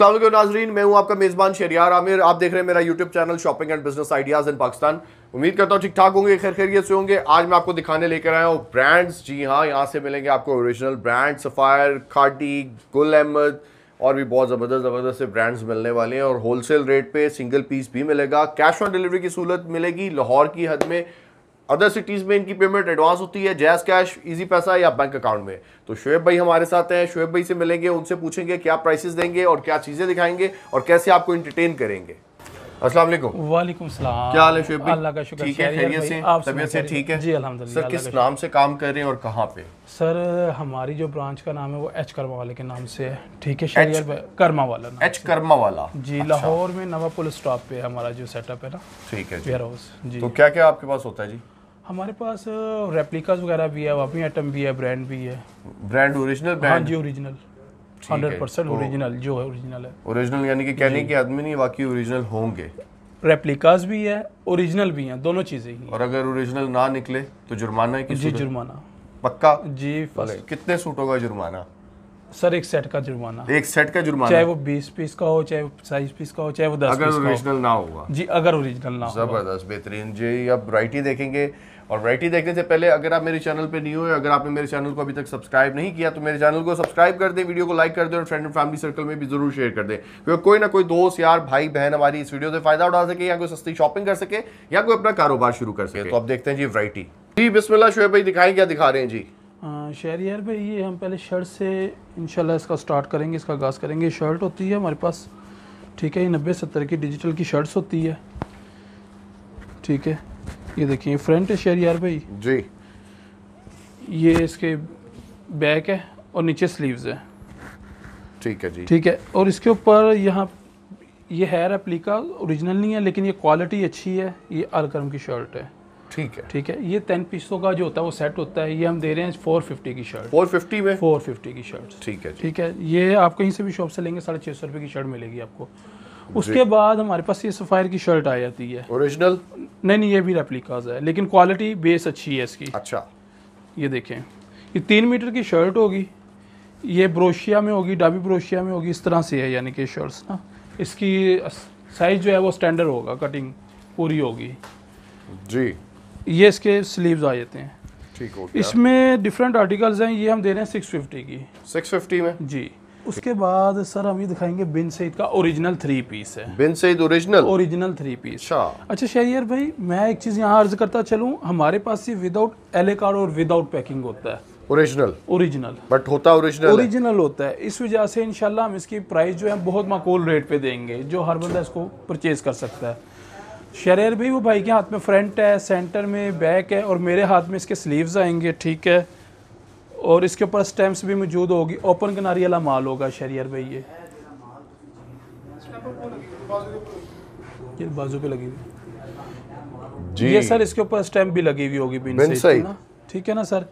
असलम नाजरीन मैं हूं आपका मेज़बान शरियार आमिर आप देख रहे हैं मेरा YouTube channel shopping and business ideas in Pakistan उम्मीद करता हूँ ठीक ठाक होंगे खैर खैरियत से होंगे आज मैं आपको दिखाने लेकर आया हूँ ब्रांड्स जी हाँ यहाँ से मिलेंगे आपको ओरिजिनल ब्रांड सफ़ायर खाटी गुल अहमद और भी बहुत ज़बरदस्त ज़बरदस्त से ब्रांड्स मिलने वाले हैं और होलसेल रेट पर सिंगल पीस भी मिलेगा कैश ऑन डिलीवरी की सहूलत मिलेगी लाहौर की हद में अदर सिटीज़ में इनकी पेमेंट एडवांस होती है जैस कैश इजी पैसा या बैंक अकाउंट में तो शुएब भाई हमारे साथ हैं शुएब भाई से मिलेंगे उनसे पूछेंगे क्या प्राइसेस देंगे और क्या चीज़ें दिखाएंगे और कैसे आपको इंटरटेन करेंगे अस्सलाम वालेकुम वालेकुम सलाम क्या हाल है शुएब भाई अल्लाह का शुक्र ठीक है खैरियत से तबीयत से ठीक है जी अल्हम्दुलिल्लाह सर किस नाम से काम कर रहे हैं और कहाँ पे सर हमारी जो ब्रांच का नाम है वो एच कर्मा वाले के नाम से है ठीक है कर्मा वाला एच कर्मा वाला जी अच्छा। लाहौर में नवा पुलिस स्टॉप पे हमारा जो सेटअप है ना ठीक है जी तो क्या क्या आपके पास होता है जी हमारे पास रेप्लिकास वगैरह भी है वापी आइटम भी है ब्रांड भी है ब्रांड ओरिजिनल ब्रांड हाँ जी ओरिजिनल हंड्रेड परसेंट ओरिजिनल जो है ओरिजिनल है ओरिजिनल यानी कि कहने के आदमी नहीं वाकई ओरिजिनल होंगे रेप्लिकास भी है ओरिजिनल भी हैं दोनों चीज़ें ही और अगर ओरिजिनल ना निकले तो जुर्माना है जी जुर्माना पक्का जी फर्स्ट कितने सूट होगा जुर्माना सर एक सेट का जुर्माना एक सेट का जुर्माना चाहे वो बीस पीस का हो चाहे साइज पीस का हो चाहे वो दस अगर ओरिजिनल ना होगा जी अगर ओरिजिनल ना हो जबरदस्त बेहतरीन जी आप वरायटी देखेंगे और वैरायटी देखने से पहले अगर आप मेरे चैनल पे नहीं हो अगर आपने मेरे चैनल को अभी तक सब्सक्राइब नहीं किया तो मेरे चैनल को सब्सक्राइब कर दें वीडियो को लाइक कर दें और फ्रेंड एंड फैमिली सर्कल में भी जरूर शेयर कर दें क्योंकि कोई ना कोई दोस्त यार भाई बहन हमारी इस वीडियो से फायदा उठा सके या कोई सस्ती शॉपिंग कर सके या कोई अपना कारोबार शुरू कर सके तो आप देखते हैं जी वरायटी जी बिस्मिल्ला शुएब भाई दिखाएं क्या दिखा रहे हैं जी यार भाई ये हम पहले शर्ट से इंशाल्लाह इसका स्टार्ट करेंगे इसका आगाज़ करेंगे शर्ट होती है हमारे पास ठीक है ये नब्बे सत्तर की डिजिटल की शर्ट्स होती है ठीक है ये देखिए फ्रंट है शहरियार भाई जी ये इसके बैक है और नीचे स्लीव्स है ठीक है जी ठीक है और इसके ऊपर यहाँ ये हेयर अप्लीका ओरिजिनल नहीं है लेकिन ये क्वालिटी अच्छी है ये अलकरम की शर्ट है ठीक है ठीक है ये टेन पीसों का जो होता है वो सेट होता है ये हम दे रहे हैं फोर फिफ्टी की शर्ट फोर फिफ्टी में फोर फिफ्टी की शर्ट ठीक है ठीक है ये आप कहीं से भी शॉप से लेंगे साढ़े छः सौ रुपये की शर्ट मिलेगी आपको उसके बाद हमारे पास ये सफ़ायर की शर्ट आ जाती है ओरिजिनल नहीं नहीं ये भी रेप्लिकाज है लेकिन क्वालिटी बेस अच्छी है इसकी अच्छा ये देखें ये तीन मीटर की शर्ट होगी ये ब्रोशिया में होगी डाबी ब्रोशिया में होगी इस तरह से है यानी कि शर्ट्स ना इसकी साइज़ जो है वो स्टैंडर्ड होगा कटिंग पूरी होगी जी ये इसके स्लीव्स आ जाते हैं ठीक हो इसमें डिफरेंट आर्टिकल्स हैं ये हम दे रहे हैं सिक्स फिफ्टी की सिक्स फिफ्टी में जी उसके बाद सर हम ये दिखाएंगे बिन सईद का ओरिजिनल थ्री पीस है Bin Saeed original original three piece अच्छा अच्छा शहरियर भाई मैं एक चीज़ यहाँ अर्ज करता चलूँ हमारे पास ये विदाउट एले कार्ड और विदाउट पैकिंग होता है ओरिजिनल ओरिजिनल बट होता ओरिजिनल ओरिजिनल होता है इस वजह से इनशाला हम इसकी प्राइस जो है बहुत माकूल रेट पे देंगे जो हर बंदा इसको परचेज कर सकता है शहरियर भाई वो भाई के हाथ में फ्रंट है सेंटर में बैक है और मेरे हाथ में इसके स्लीव्स आएंगे ठीक है और इसके ऊपर स्टैम्प्स भी मौजूद होगी ओपन किनारी वाला माल होगा शरियर भाई ये बाजू पे लगी हुई जी ये सर इसके ऊपर स्टैम्प भी लगी हुई होगी बिन ना ठीक है ना सर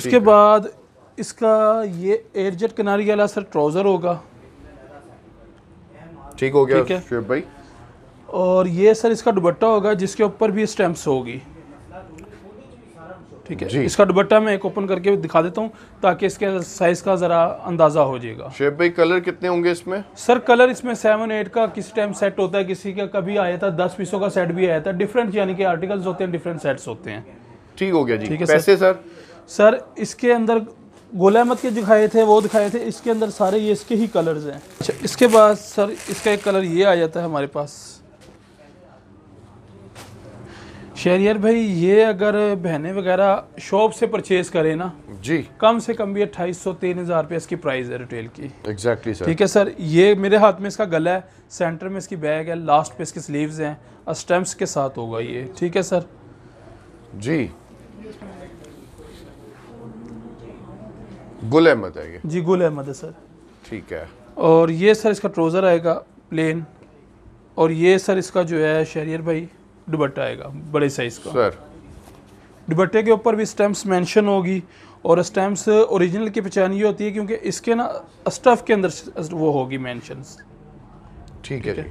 उसके बाद इसका ये एयरजेट किनारी वाला सर ट्राउज़र होगा ठीक हो गया ठीक है भाई और ये सर इसका दुबट्टा होगा जिसके ऊपर भी स्टैम्प्स होगी ठीक है इसका दुबट्टा मैं एक ओपन करके दिखा देता हूँ ताकि इसके साइज का जरा अंदाजा हो जाएगा शेप भाई कलर कितने होंगे इसमें सर कलर इसमें सेवन एट का किसी टाइम सेट होता है किसी का कभी आया था दस पीसों का सेट भी आया था डिफरेंट यानी कि आर्टिकल्स होते हैं डिफरेंट सेट्स होते हैं ठीक हो गया जी ठीक है पैसे सर सर इसके अंदर गोला अहमद के दिखाए थे वो दिखाए थे इसके अंदर सारे ये इसके ही कलर्स हैं अच्छा इसके बाद सर इसका एक कलर ये आ जाता है हमारे पास शहरियर भाई ये अगर बहनें वगैरह शॉप से परचेज करें ना जी कम से कम भी अट्ठाईस सौ तीन हज़ार रुपये इसकी प्राइस है रिटेल की एग्जैक्टली exactly, सर ठीक है सर ये मेरे हाथ में इसका गला है सेंटर में इसकी बैग है लास्ट पे इसकी स्लीव्स हैं स्टैम्प्स के साथ होगा ये ठीक है सर जी गुल अहमद है ये जी गुल अहमद है सर ठीक है और ये सर इसका ट्रोज़र आएगा प्लेन और ये सर इसका जो है शहरियर भाई दुबट्टा आएगा बड़े साइज़ का सर दुबट्टे के ऊपर भी स्टैम्प्स मेंशन होगी और स्टैम्प्स ओरिजिनल की पहचान ये होती है क्योंकि इसके ना स्टफ़ के अंदर वो होगी मेंशन ठीक है,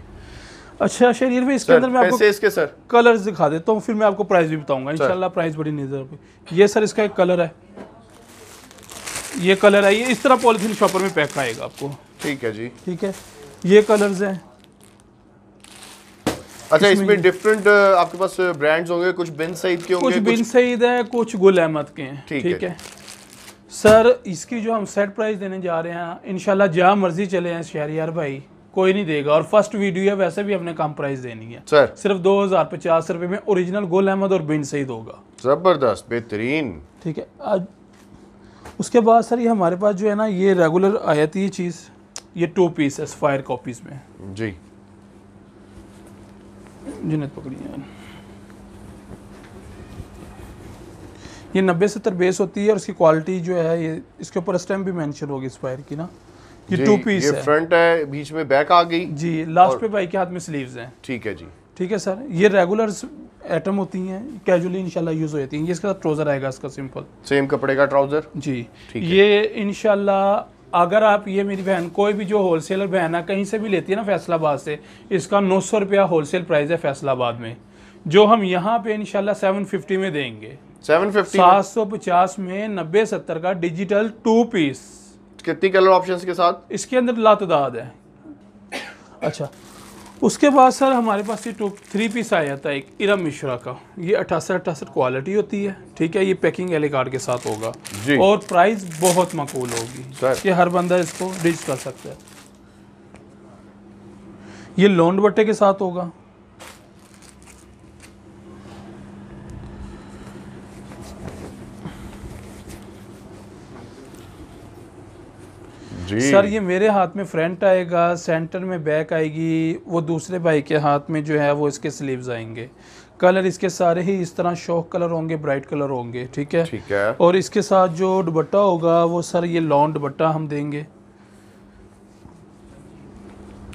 अच्छा शरीर में इसके अंदर मैं आपको इसके सर कलर्स दिखा देता हूँ फिर मैं आपको प्राइस भी बताऊंगा इंशाल्लाह प्राइस बड़ी नज़र ये सर इसका एक कलर है ये कलर है ये इस तरह पॉलीथीन शॉपर में पैक आएगा आपको ठीक है जी ठीक है ये कलर्स हैं अच्छा इसमें डिफरेंट uh, आपके पास ब्रांड्स uh, होंगे कुछ बिन सईद के होंगे कुछ बिन सईद है कुछ गुल अहमद के हैं ठीक ठीक है है सर इसकी जो हम सेट प्राइस देने जा रहे हैं इनशाला जहाँ मर्जी चले हैं शहर यार भाई कोई नहीं देगा और फर्स्ट वीडियो है वैसे भी हमने कम प्राइस देनी है सर सिर्फ दो हजार पचास रुपए में ओरिजिनल गोल अहमद और बिन सईद होगा जबरदस्त बेहतरीन ठीक है आज उसके बाद सर ये हमारे पास जो है ना ये रेगुलर आयाती थी चीज़ ये टू पीस है फायर कॉपीज़ में जी जुनेद तो पकड़ी है ये नब्बे सत्तर बेस होती है और इसकी क्वालिटी जो है ये इसके ऊपर स्टेम भी मेंशन होगी स्पायर की ना ये टू पीस ये है फ्रंट है बीच में बैक आ गई जी लास्ट पे भाई के हाथ में स्लीव्स हैं ठीक है जी ठीक है सर ये रेगुलर आइटम होती हैं कैजुअली इंशाल्लाह यूज़ हो जाती है ये इसका ट्राउज़र आएगा इसका सिंपल सेम कपड़े का ट्राउज़र जी ये इंशाल्लाह अगर आप ये मेरी बहन कोई भी जो होलसेलर बहन है कहीं से भी लेती है ना फैसलाबाद से इसका नौ सौ रुपया होलसेल प्राइस है फैसलाबाद में जो हम यहाँ पे इनशाला सेवन फिफ्टी में देंगे सेवन फिफ्टी सात सौ पचास में नब्बे सत्तर का डिजिटल टू पीस कितनी कलर ऑप्शंस के साथ इसके अंदर लातदाद है अच्छा उसके बाद सर हमारे पास ये टू थ्री पीस आया था एक इरम मिश्रा का ये अठासठ अठासठ क्वालिटी होती है ठीक है ये पैकिंग एले कार्ड के साथ होगा और प्राइस बहुत मकूल होगी ये हर बंदा इसको रिच कर सकता है ये लोन बट्टे के साथ होगा सर ये मेरे हाथ में फ्रंट आएगा सेंटर में बैक आएगी वो दूसरे भाई के हाथ में जो है वो इसके स्लीव्स आएंगे कलर इसके सारे ही इस तरह शौक कलर होंगे ब्राइट कलर होंगे ठीक है ठीक है और इसके साथ जो दुबट्टा होगा वो सर ये लॉन्ग दुबट्टा हम देंगे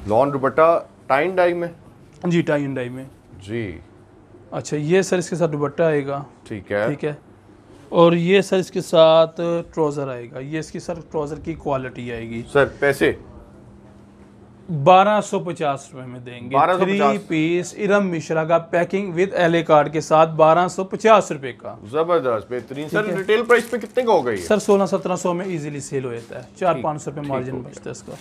लॉन्ग दुबट्टा टाइन डाई में जी टाइन डाई में जी अच्छा ये सर इसके साथ दुबट्टा आएगा ठीक है ठीक है और ये सर इसके साथ ट्राउज़र आएगा ये इसकी सर ट्राउज़र की क्वालिटी आएगी सर पैसे बारह सौ पचास रुपये में देंगे थ्री पीस इरम मिश्रा का पैकिंग विद एल कार्ड के साथ बारह सौ पचास रुपये का जबरदस्त बेहतरीन सर रिटेल प्राइस पे कितने का होगा गई सर सोलह सत्रह सौ में इजीली सेल हो जाता है चार पाँच सौ रुपये मार्जिन बचता है इसका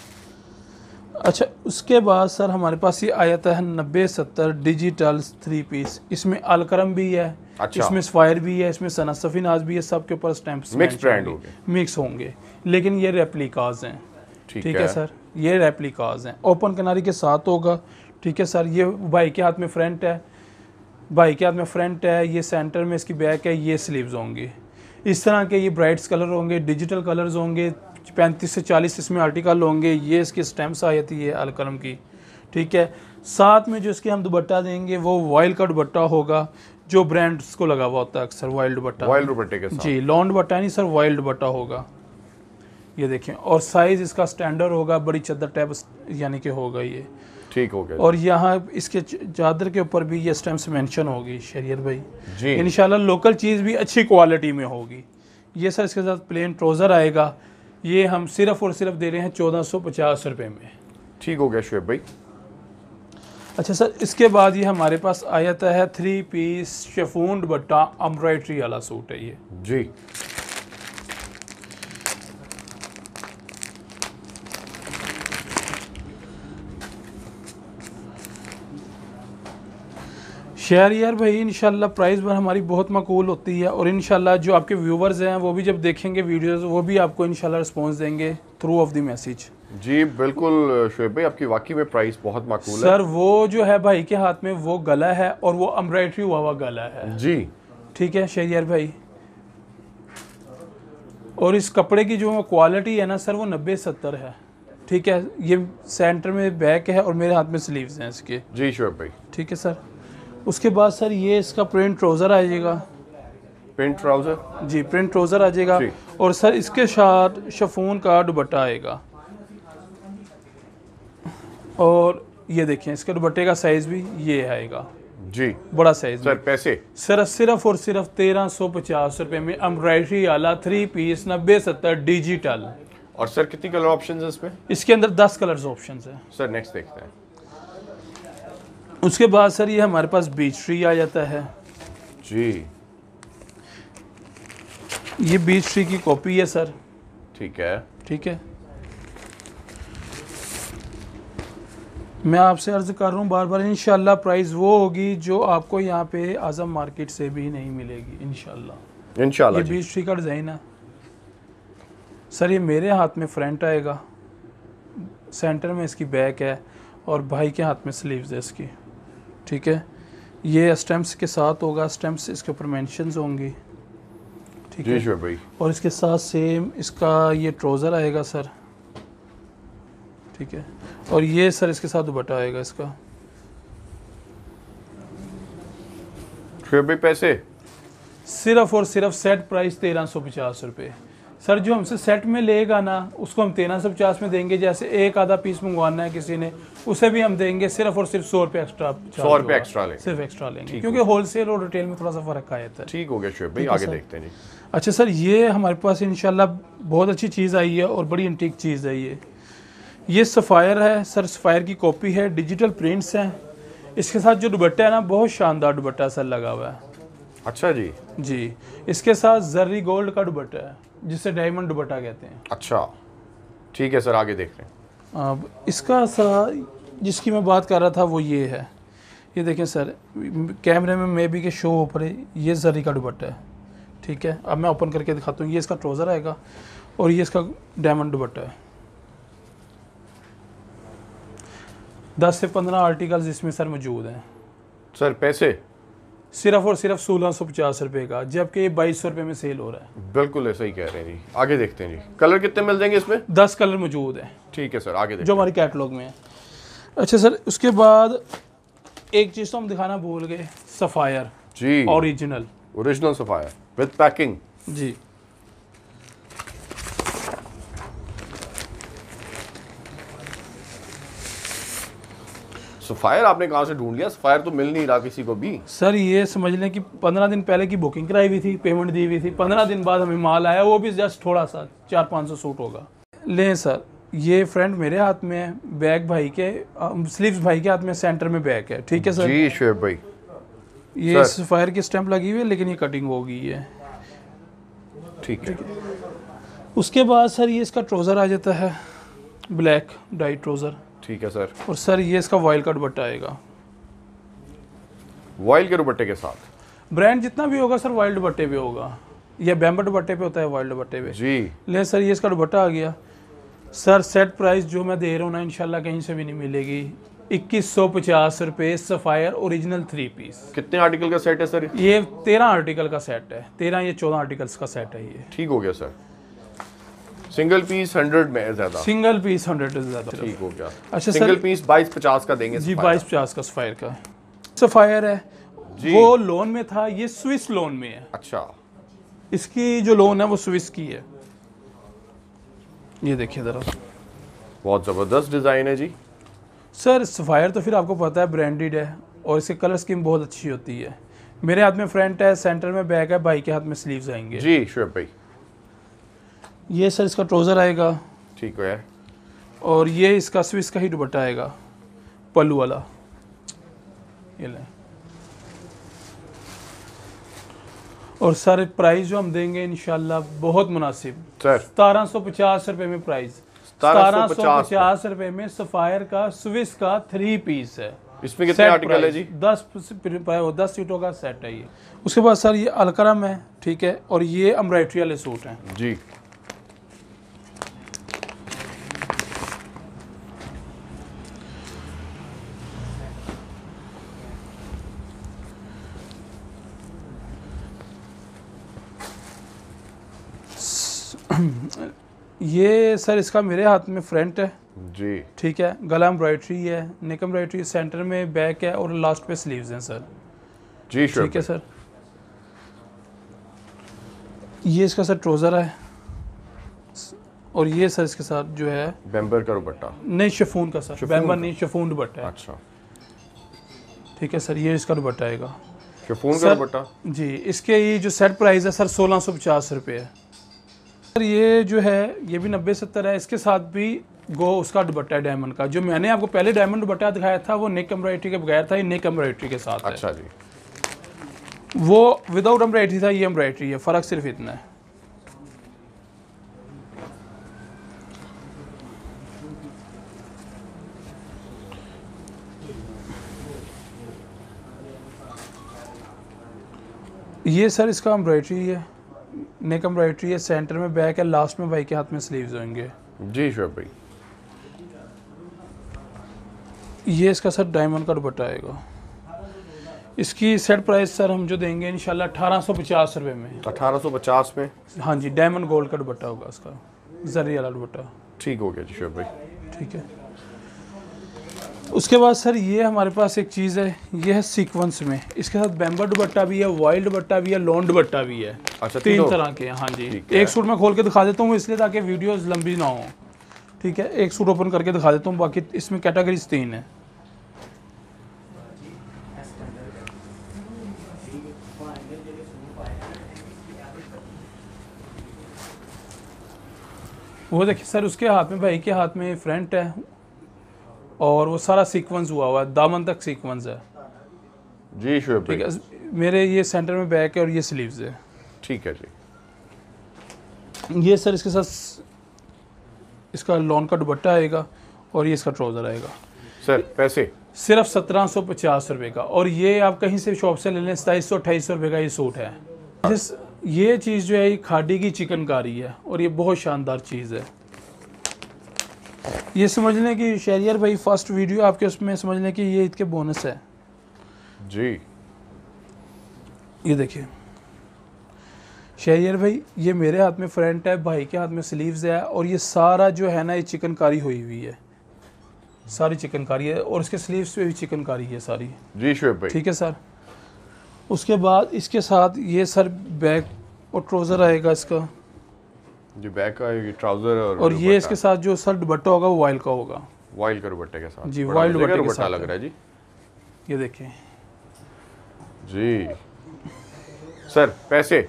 अच्छा उसके बाद सर हमारे पास ये आ जाता है नब्बे सत्तर डिजिटल थ्री पीस इसमें अलक्रम भी है अच्छा। इसमें स्वायर भी है इसमें सनासफी नाज भी है सबके ऊपर स्टैंप्स मिक्स ब्रांड होंगे मिक्स होंगे लेकिन ये रेप्लिकाज हैं ठीक है।, है सर ये रेप्लिकाज हैं ओपन किनारी के साथ होगा ठीक है सर ये भाई के हाथ में फ्रंट है भाई के हाथ में फ्रंट है ये सेंटर में इसकी बैक है ये स्लीव्स होंगे इस तरह के ये ब्राइट्स कलर होंगे डिजिटल कलर्स होंगे पैंतीस से चालीस इसमें आर्टिकल होंगे ये इसकी स्टैम्प्स आ जाती है अलकलम की ठीक है साथ में जो इसके हम दुबट्टा देंगे वो वॉयल का दुबट्टा होगा जो ब्रांड को लगा हुआ होता है अक्सर वाइल्ड बटा वाइल्ड बटे के साथ जी लॉन्ड बटा नहीं सर वाइल्ड बटा होगा ये देखें और साइज इसका स्टैंडर्ड होगा बड़ी चादर टाइप यानी कि होगा ये ठीक हो गया और यहाँ इसके चादर के ऊपर भी ये स्टैम्प मेंशन होगी शरीर भाई जी इनशाला लोकल चीज़ भी अच्छी क्वालिटी में होगी ये सर इसके साथ प्लेन ट्रोज़र आएगा ये हम सिर्फ़ और सिर्फ दे रहे हैं चौदह सौ पचास रुपये में ठीक हो गया शुएब भाई अच्छा सर इसके बाद ये हमारे पास आ जाता है थ्री पीस शेफून बट्टा एम्ब्रॉयड्री वाला सूट है ये जी शेयर यार भाई इनशाला प्राइस पर हमारी बहुत मकूल होती है और इनशाला जो आपके व्यूवर्स हैं वो भी जब देखेंगे वीडियोस वो भी आपको इनशाला रिस्पॉन्स देंगे थ्रू ऑफ द मैसेज जी बिल्कुल शुएब भाई आपकी वाकई में प्राइस बहुत माकूल है सर वो जो है भाई के हाथ में वो गला है और वो एम्ब्रॉयडरी हुआ हुआ गला है जी ठीक है शहरियार भाई और इस कपड़े की जो क्वालिटी है ना सर वो नब्बे सत्तर है ठीक है ये सेंटर में बैक है और मेरे हाथ में स्लीव्स हैं इसके जी शुएब भाई ठीक है सर उसके बाद सर ये इसका प्रिंट ट्राउज़र आ जाएगा प्रिंट ट्राउज़र जी प्रिंट ट्राउज़र आ जाएगा और सर इसके साथ शफून का दुबट्टा आएगा और ये देखें इसके दुपट्टे का साइज भी ये आएगा जी बड़ा साइज सर पैसे सर सिर्फ और सिर्फ तेरह सौ पचास रुपए में एम्ब्रॉयडरी आला थ्री पीस नब्बे सत्तर डिजिटल और सर कितनी कलर ऑप्शन है इसमें इसके अंदर दस कलर ऑप्शन है सर नेक्स्ट देखते हैं उसके बाद सर ये हमारे पास बीच ट्री आ जाता है जी ये बीच ट्री की कॉपी है सर ठीक है ठीक है मैं आपसे अर्ज़ कर रहा हूँ बार बार इन प्राइस वो होगी जो आपको यहाँ पे आज़म मार्केट से भी नहीं मिलेगी इन इन बीस ट्री का डिज़ाइन है सर ये मेरे हाथ में फ्रंट आएगा सेंटर में इसकी बैक है और भाई के हाथ में स्लीव्स है इसकी ठीक है ये स्टैम्प्स के साथ होगा स्टैम्प्स इसके ऊपर मैंशन होंगी ठीक है भाई और इसके साथ सेम इसका ये ट्रोज़र आएगा सर ठीक है और ये सर इसके साथ दुपट्टा आएगा इसका फिर भी पैसे सिर्फ और सिर्फ सेट प्राइस तेरह सौ पचास रुपये सर जो हमसे सेट में लेगा ना उसको हम तेरह सौ पचास में देंगे जैसे एक आधा पीस मंगवाना है किसी ने उसे भी हम देंगे सिर्फ और सिर्फ सौ रुपये एक्स्ट्रा सौ रुपये एक्स्ट्रा लेंगे सिर्फ एक्स्ट्रा लेंगे क्योंकि होलसेल और रिटेल में थोड़ा सा फर्क आ जाता है ठीक हो गया शुभ भाई आगे देखते हैं अच्छा सर ये हमारे पास इनशाला बहुत अच्छी चीज़ आई है और बड़ी इंटीक चीज़ है ये ये सफ़ायर है सर सफ़ायर की कॉपी है डिजिटल प्रिंट्स हैं इसके साथ जो दुबट्टा है ना बहुत शानदार दुबट्टा सर लगा हुआ है अच्छा जी जी इसके साथ जर्री गोल्ड का दुबट्टा है जिसे डायमंड दुबट्टा कहते हैं अच्छा ठीक है सर आगे देख रहे हैं इसका सर जिसकी मैं बात कर रहा था वो ये है ये देखें सर कैमरे में मे बी के शो पड़े ये जर्री का दुबट्टा है ठीक है अब मैं ओपन करके दिखाता हूँ ये इसका ट्रोज़र आएगा और ये इसका डायमंड दुबट्टा है दस से पंद्रह आर्टिकल्स इसमें सर मौजूद हैं सर पैसे सिर्फ और सिर्फ सोलह सौ पचास रुपये का जबकि ये बाईस सौ रुपये में सेल हो रहा है बिल्कुल ऐसा ही कह रहे हैं जी आगे देखते हैं जी कलर कितने मिल जाएंगे इसमें दस कलर मौजूद हैं ठीक है सर आगे जो हमारे कैटलॉग में है अच्छा सर उसके बाद एक चीज़ तो हम दिखाना भूल गए सफ़ायर जी original original Sapphire with packing जी सफ़ायर आपने कहाँ से ढूंढ लिया सफ़ायर तो मिल नहीं रहा किसी को भी सर ये समझ लें कि पंद्रह दिन पहले की बुकिंग कराई हुई थी पेमेंट दी हुई थी पंद्रह दिन बाद हमें माल आया वो भी जस्ट थोड़ा सा चार पाँच सौ सूट होगा लें सर ये फ्रेंड मेरे हाथ में है बैग भाई के स्लीव भाई के हाथ में सेंटर में बैग है ठीक है सर जी शेब भाई ये सफ़ायर की स्टैंप लगी हुई है लेकिन ये कटिंग हो गई है ठीक है उसके बाद सर ये इसका ट्रोज़र आ जाता है ब्लैक डाई ट्रोज़र ठीक है सर और सर ये इसका वॉयल का दुपट्टा आएगा वॉयल के दुपट्टे के साथ ब्रांड जितना भी होगा सर वाइल्ड दुपट्टे भी होगा ये बैम्बर दुपट्टे पे होता है वाइल्ड दुपट्टे पे जी ले सर ये इसका दुपट्टा आ गया सर सेट प्राइस जो मैं दे रहा हूँ ना इनशाला कहीं से भी नहीं मिलेगी इक्कीस सौ पचास रुपये सफ़ायर ओरिजिनल थ्री पीस कितने आर्टिकल का सेट है सर ये तेरह आर्टिकल का सेट है तेरह या चौदह आर्टिकल्स का सेट है ये ठीक हो गया सर सिंगल पीस हंड्रेड में ज्यादा सिंगल पीस हंड्रेड ज्यादा ठीक हो गया अच्छा सिंगल पीस बाईस पचास का देंगे जी बाईस पचास का सफायर का सफायर है जी वो लोन में था ये स्विस लोन में है अच्छा इसकी जो लोन है वो स्विस की है ये देखिए ज़रा बहुत ज़बरदस्त डिज़ाइन है जी सर सफ़ायर तो फिर आपको पता है ब्रांडेड है और इसके कलर स्कीम बहुत अच्छी होती है मेरे हाथ में फ्रंट है सेंटर में बैक है भाई के हाथ में स्लीव्स आएंगे जी शुभ भाई ये सर इसका ट्रोज़र आएगा ठीक है और ये इसका स्विस का ही दुपट्टा आएगा पलू वाला ये लें और सर प्राइस जो हम देंगे इन बहुत मुनासिब सतारह सौ पचास रुपये में प्राइस सतारह सौ पचास रुपये में सफ़ायर का स्विस का थ्री पीस है इसमें कितने आर्टिकल है जी दस दस सीटों का सेट है ये उसके बाद सर ये अलकरम है ठीक है और ये अम्ब्राइट्री वाले सूट हैं जी ये सर इसका मेरे हाथ में फ्रंट है जी ठीक है गला एम्ब्रॉयड्री है नेक एम्ब्रॉयड्री सेंटर में बैक है और लास्ट पे स्लीव्स हैं सर जी ठीक है सर ये इसका सर ट्रोज़र है और ये सर इसके साथ जो है बैम्बर का दुपट्टा नहीं शफून का सर बैम्बर नहीं शफून दुपट्टा अच्छा ठीक है सर ये इसका दुपट्टा आएगा शफून का दुपट्टा जी इसके ये जो सेट प्राइस है सर सोलह सौ पचास रुपये है सर ये जो है ये भी नब्बे सत्तर है इसके साथ भी गो उसका दुपट्टा है डायमंड का जो मैंने आपको पहले डायमंड दुबट्टा दिखाया था वो नेक एम्ब्रॉयडरी के बगैर था ये नेक एम्ब्रॉयडरी के साथ अच्छा है। जी वो विदाउट एम्ब्रॉयडरी था ये एम्ब्रॉयडरी है फ़र्क सिर्फ इतना है ये सर इसका एम्ब्रॉयडरी है नेक एम्ब्रॉयड्री है सेंटर में बैक है लास्ट में भाई के हाथ में स्लीव्स होंगे जी श्योर भाई ये इसका सर डायमंड का दुपट्टा आएगा इसकी सेट प्राइस सर हम जो देंगे इनशाला अठारह सौ पचास रुपये में अठारह सौ पचास में हाँ जी डायमंड गोल्ड का दुपट्टा होगा इसका जरिए वाला दुपट्टा ठीक हो गया जी श्योर भाई ठीक है उसके बाद सर ये हमारे पास एक चीज़ है ये है सीक्वेंस में इसके साथ बैम्बर दुबट्टा भी है वाइल्ड दुपट्टा भी है लॉन दुबट्टा भी है अच्छा तीन तरह के हाँ जी एक सूट में खोल के दिखा देता हूँ इसलिए ताकि वीडियोस लंबी ना हो ठीक है एक सूट ओपन करके दिखा देता हूँ बाकी इसमें कैटेगरीज तीन है वो देखिए सर उसके हाथ में भाई के हाथ में फ्रंट है और वो सारा सीक्वेंस हुआ हुआ है दामन तक सीक्वेंस है जी शुभ ठीक है मेरे ये सेंटर में बैक है और ये स्लीव्स है ठीक है जी ये सर इसके साथ इसका लॉन का दुबट्टा आएगा और ये इसका ट्राउज़र आएगा सर पैसे सिर्फ सत्रह सौ पचास रुपये का और ये आप कहीं से शॉप से ले लें सताईस सौ अट्ठाईस सौ रुपये का ये सूट है ये चीज़ जो है ये खाडी की चिकनकारी है और ये बहुत शानदार चीज़ है ये समझ लें कि शहरियर भाई फर्स्ट वीडियो आपके उसमें समझ लें कि ये ईद के बोनस है जी ये देखिए शहरियर भाई ये मेरे हाथ में फ्रंट है भाई के हाथ में स्लीव्स है और ये सारा जो है ना ये चिकनकारी हुई हुई है सारी चिकनकारी है और इसके स्लीव्स पे भी चिकनकारी है सारी जी शुएब भाई ठीक है सर उसके बाद इसके साथ ये सर बैग और ट्रोज़र आएगा इसका जो बैक का ये ट्राउजर और और ये इसके साथ जो सर दुपट्टा होगा वो वाइल का होगा वाइल का दुपट्टे के साथ जी वाइल दुपट्टे का दुपट्टा लग रहा है जी ये देखिए जी सर पैसे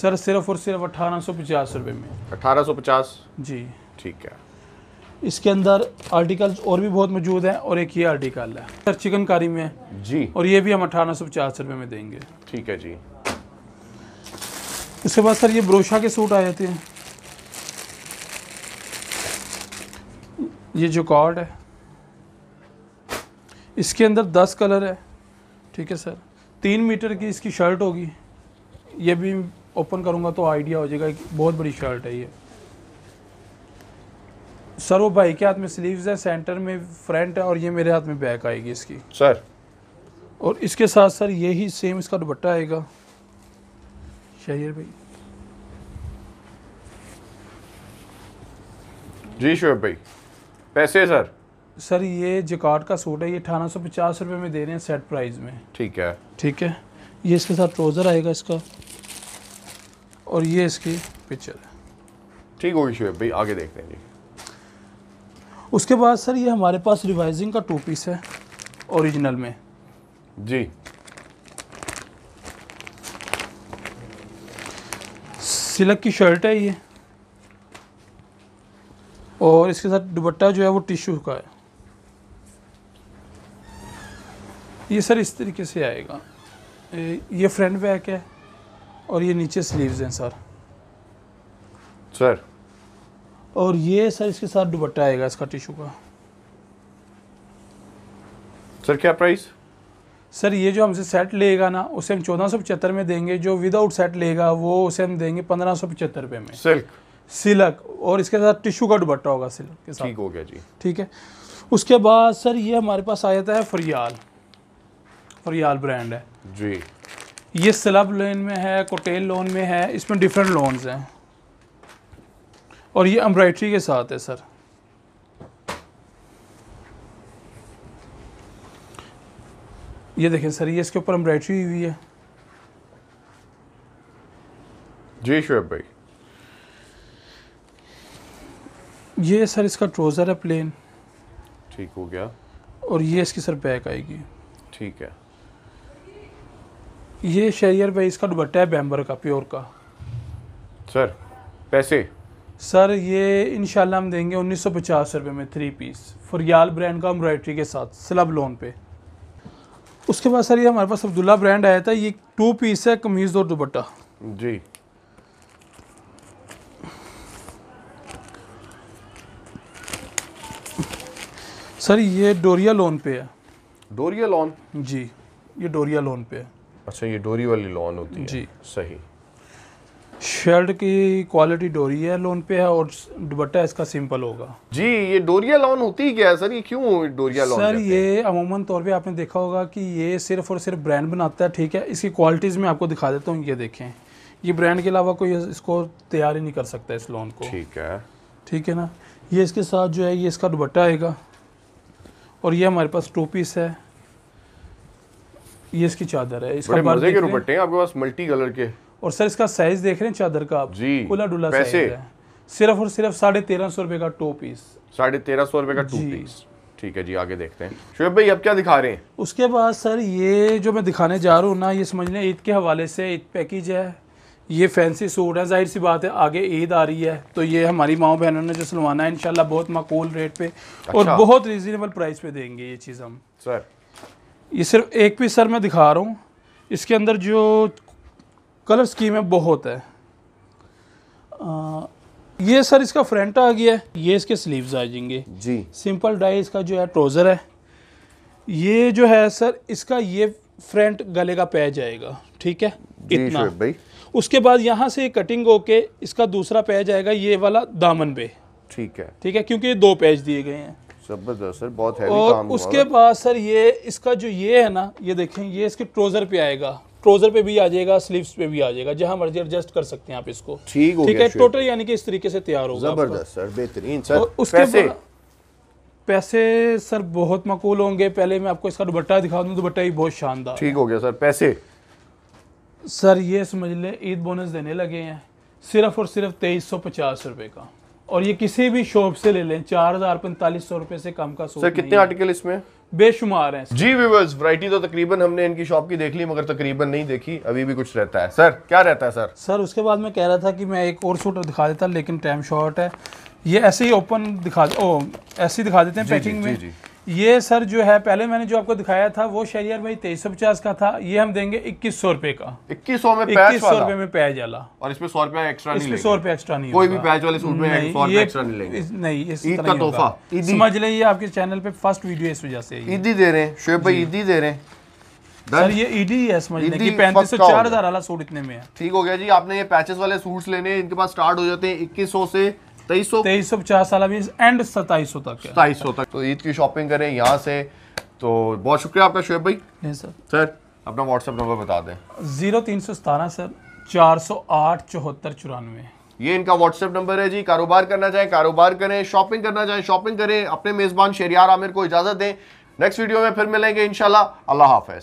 सर सिर्फ और सिर्फ अठारह सौ पचास रुपये में अठारह सौ पचास जी ठीक है इसके अंदर आर्टिकल्स और भी बहुत मौजूद हैं और एक ये आर्टिकल है सर चिकनकारी में जी और ये भी हम अठारह सौ पचास रुपये में देंगे ठीक है जी इसके बाद सर ये ब्रोशा के सूट आ जाते हैं ये जो कॉर्ड है इसके अंदर दस कलर है ठीक है सर तीन मीटर की इसकी शर्ट होगी ये भी ओपन करूँगा तो आइडिया हो जाएगा एक बहुत बड़ी शर्ट है ये सर वो भाई के हाथ में स्लीव्स है सेंटर में फ्रंट है और ये मेरे हाथ में बैक आएगी इसकी सर और इसके साथ सर यही सेम इसका दुपट्टा आएगा शहीर भाई जी शोब भाई पैसे सर सर ये जिकॉट का सूट है ये अठारह सौ पचास रुपये में दे रहे हैं सेट प्राइस में ठीक है ठीक है ये इसके साथ ट्रोज़र आएगा इसका और ये इसकी पिक्चर है ठीक होगी शोब भाई आगे देखते हैं जी उसके बाद सर ये हमारे पास रिवाइजिंग का टू पीस है ओरिजिनल में जी सिलक की शर्ट है ये और इसके साथ दुबट्टा जो है वो टिश्यू का है ये सर इस तरीके से आएगा ये फ्रंट बैक है और ये नीचे स्लीव्स हैं सर सर और ये सर इसके साथ दुबट्टा आएगा इसका टिशू का सर क्या प्राइस सर ये जो हमसे सेट लेगा ना उसे हम चौदह सौ पचहत्तर में देंगे जो विदाउट सेट लेगा वो उसे हम देंगे पंद्रह सौ पचहत्तर रुपये में सिल्क सिलक और इसके साथ टिश्यू का दुपट्टा होगा सिल्क के साथ ठीक हो गया जी ठीक है उसके बाद सर ये हमारे पास आ जाता है फरियाल फरियाल ब्रांड है जी ये सिलब लोन में है कोटेल लोन में है इसमें डिफरेंट लोन्स हैं और ये एम्ब्रॉयड्री के साथ है सर ये देखें सर ये इसके ऊपर एम्ब्रॉयडरी हुई है जी शुएब भाई ये सर इसका ट्रोज़र है प्लेन ठीक हो गया और ये इसकी सर बैक आएगी ठीक है ये शेयर भाई इसका दुपट्टा है बैम्बर का प्योर का सर पैसे सर ये इनशाला हम देंगे उन्नीस सौ पचास रुपये में थ्री पीस फरियाल ब्रांड का एम्ब्रॉयड्री के साथ स्लब लोन पे उसके बाद सर ये हमारे पास अब्दुल्ला ब्रांड आया था ये टू पीस है कमीज़ और दुपट्टा जी सर ये डोरिया लोन पे है डोरिया लोन जी ये डोरिया लोन पे है अच्छा ये डोरी वाली लोन होती है जी सही शर्ट की क्वालिटी डोरिया लोन पे है और दुबट्टा इसका सिंपल होगा जी ये डोरिया लोन होती ही क्या है सर ये क्यों डोरिया लोन सर ये अमूमन तौर पे आपने देखा होगा कि ये सिर्फ और सिर्फ ब्रांड बनाता है ठीक है इसकी क्वालिटीज़ में आपको दिखा देता हूँ ये देखें ये ब्रांड के अलावा कोई इसको तैयार ही नहीं कर सकता इस लोन को ठीक है ठीक है ना ये इसके साथ जो है ये इसका दुबट्टा आएगा और ये हमारे पास टू पीस है ये इसकी चादर है इसका मजे के दुपट्टे हैं आपके पास मल्टी कलर के और सर इसका साइज देख रहे हैं चादर का आप जी खुला डुला पैसे सिर्फ और सिर्फ साढ़े तेरह सौ रुपए का टू पीस साढ़े तेरह सौ रुपए का टू पीस ठीक है जी आगे देखते हैं शुएब भाई अब क्या दिखा रहे हैं उसके बाद सर ये जो मैं दिखाने जा रहा हूँ ना ये समझ लें ईद के हवाले से ईद पैकेज है ये फैंसी सूट है जाहिर सी बात है आगे ईद आ रही है तो ये हमारी माओ बहनों ने जो सिलवाना है इनशाला बहुत माकूल रेट पे अच्छा। और बहुत रिजनेबल प्राइस पे देंगे ये चीज़ हम सर ये सिर्फ एक पीस सर मैं दिखा रहा हूँ इसके अंदर जो कलर स्कीम है बहुत है आ, ये सर इसका फ्रंट आ गया है ये इसके स्लीव्स आ जाएंगे जी सिंपल डाई इसका जो है ट्रोज़र है ये जो है सर इसका ये फ्रंट गले का पैच आएगा ठीक है इतना भाई उसके बाद यहाँ से कटिंग होके इसका दूसरा पैच आएगा ये वाला दामन पे ठीक है ठीक है क्योंकि ये दो पैच दिए गए हैं सर बहुत हैवी और काम उसके बाद सर ये इसका जो ये है ना ये देखें ये इसके ट्रोज़र पे आएगा ट्रोजर पे भी आ जाएगा स्लीव्स पे भी आ जाएगा जहां मर्जी एडजस्ट कर सकते हैं आप इसको ठीक हो ठीक है टोटल यानी कि इस तरीके से तैयार होगा जबरदस्त सर बेहतरीन सर उसके पैसे पैसे सर बहुत मकूल होंगे पहले मैं आपको इसका दुपट्टा दिखा दूं दुपट्टा ही बहुत शानदार ठीक हो गया सर पैसे सर ये समझ ले ईद बोनस देने लगे हैं सिर्फ और सिर्फ तेईस सौ पचास रुपए का और ये किसी भी शॉप से ले लें चार हज़ार पैंतालीस सौ रुपए से कम का सूट सर कितने आर्टिकल इसमें बेशुमार हैं जी व्यूवर्स वैरायटी तो तकरीबन हमने इनकी शॉप की देख ली मगर तकरीबन नहीं देखी अभी भी कुछ रहता है सर क्या रहता है सर सर उसके बाद मैं कह रहा था कि मैं एक और सूट दिखा देता लेकिन टाइम शॉर्ट है ये ऐसे ही ओपन दिखा ओ ऐसे ही दिखा देते हैं पैकिंग में जी, जी. ये सर जो है पहले मैंने जो आपको दिखाया था वो शहरियर भाई तेईस सौ पचास का था ये हम देंगे इक्कीस सौ रुपए का इक्कीस सौ में इक्कीस सौ रुपए में पैज वाला और इसमें सौ रुपया एक्स्ट्रा नहीं सौ रुपया एक्स्ट्रा नहीं कोई भी पैज वाले सूट में एक्स्ट्रा नहीं लेंगे नहीं ईद का तोहफा समझ लें आपके चैनल पे फर्स्ट वीडियो इस वजह से ईदी दे रहे हैं शुएब भाई ईदी दे रहे हैं सर ये ईडी है समझ लें कि पैंतीस सौ चार हजार वाला सूट इतने में है ठीक हो गया जी आपने ये पैचेस वाले सूट्स लेने इनके पास स्टार्ट हो जाते हैं इक्कीस सौ से तेईस सौ तेईस सौ पचास सालावीस एंड सताईस तक सताईस सौ तक तो ईद की शॉपिंग करें यहाँ से तो बहुत शुक्रिया आपका शुएब भाई नहीं सर सर अपना व्हाट्सएप नंबर बता दें जीरो तीन सौ सतारह सर चार सौ आठ चौहत्तर चौरानवे ये इनका व्हाट्सएप नंबर है जी कारोबार करना चाहें कारोबार करें शॉपिंग करना चाहें शॉपिंग करें अपने मेज़बान शरियार आमिर को इजाज़त दें नेक्स्ट वीडियो में फिर मिलेंगे इनशाला अल्लाह